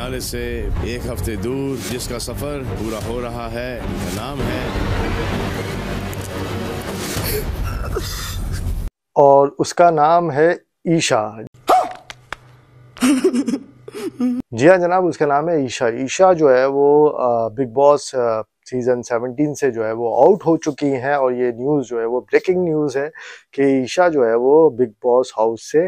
finale से एक हफ्ते दूर जिसका सफर पूरा हो रहा है उनका नाम है और उसका नाम है ईशा जी हाँ जनाब उसका नाम है ईशा ईशा जो है वो बिग बॉस सीज़न 17 से जो है वो आउट हो चुकी हैं और ये न्यूज़ जो है वो ब्रेकिंग न्यूज़ है कि ईशा जो है वो बिग बॉस हाउस से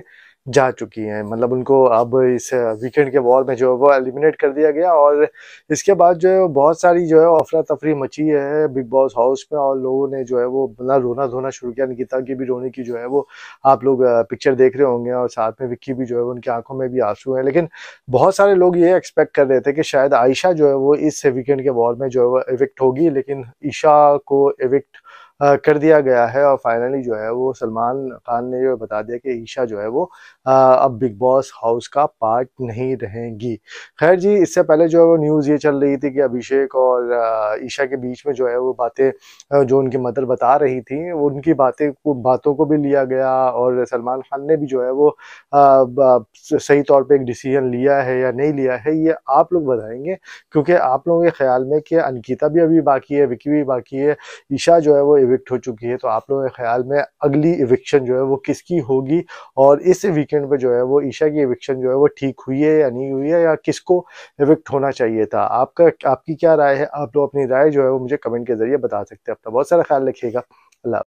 जा चुकी हैं मतलब उनको अब इस वीकेंड के वॉर में जो है वो एलिमिनेट कर दिया गया और इसके बाद जो है बहुत सारी जो है अफरा तफरी मची है बिग बॉस हाउस में और लोगों ने जो है वो बना रोना धोना शुरू किया निकिता की भी रोने की जो है वो आप लोग पिक्चर देख रहे होंगे और साथ में विक्की भी जो है उनकी आंखों में भी आंसू हैं लेकिन बहुत सारे लोग ये एक्सपेक्ट कर रहे थे कि शायद आयशा जो है वो इस वीकेंड के वॉर में जो है वो इविक्ट होगी लेकिन ईशा को इविक्ट कर दिया गया है और फाइनली जो है वो सलमान खान ने जो बता दिया कि ईशा जो है वो अब बिग बॉस हाउस का पार्ट नहीं रहेंगी खैर जी इससे पहले जो है वो न्यूज़ ये चल रही थी कि अभिषेक और ईशा के बीच में जो है वो बातें जो उनकी मदर बता रही थी उनकी बातें को बातों को भी लिया गया और सलमान खान ने भी जो है वो सही तौर पर एक डिसीजन लिया है या नहीं लिया है ये आप लोग बताएंगे क्योंकि आप लोगों के ख्याल में कि अनकिता भी अभी बाकी है विकी भी बाकी है ईशा जो है वो इविक्ट हो चुकी है तो आप लोगों के ख्याल में अगली इविक्शन जो है वो किसकी होगी और इस वीकेंड पर जो है वो ईशा की इविक्शन जो है वो ठीक हुई है या नहीं हुई है या किसको इविक्ट होना चाहिए था आपका आपकी क्या राय है आप लोग अपनी राय जो है वो मुझे कमेंट के जरिए बता सकते हैं अपना बहुत सारा ख्याल रखिएगा अल्लाह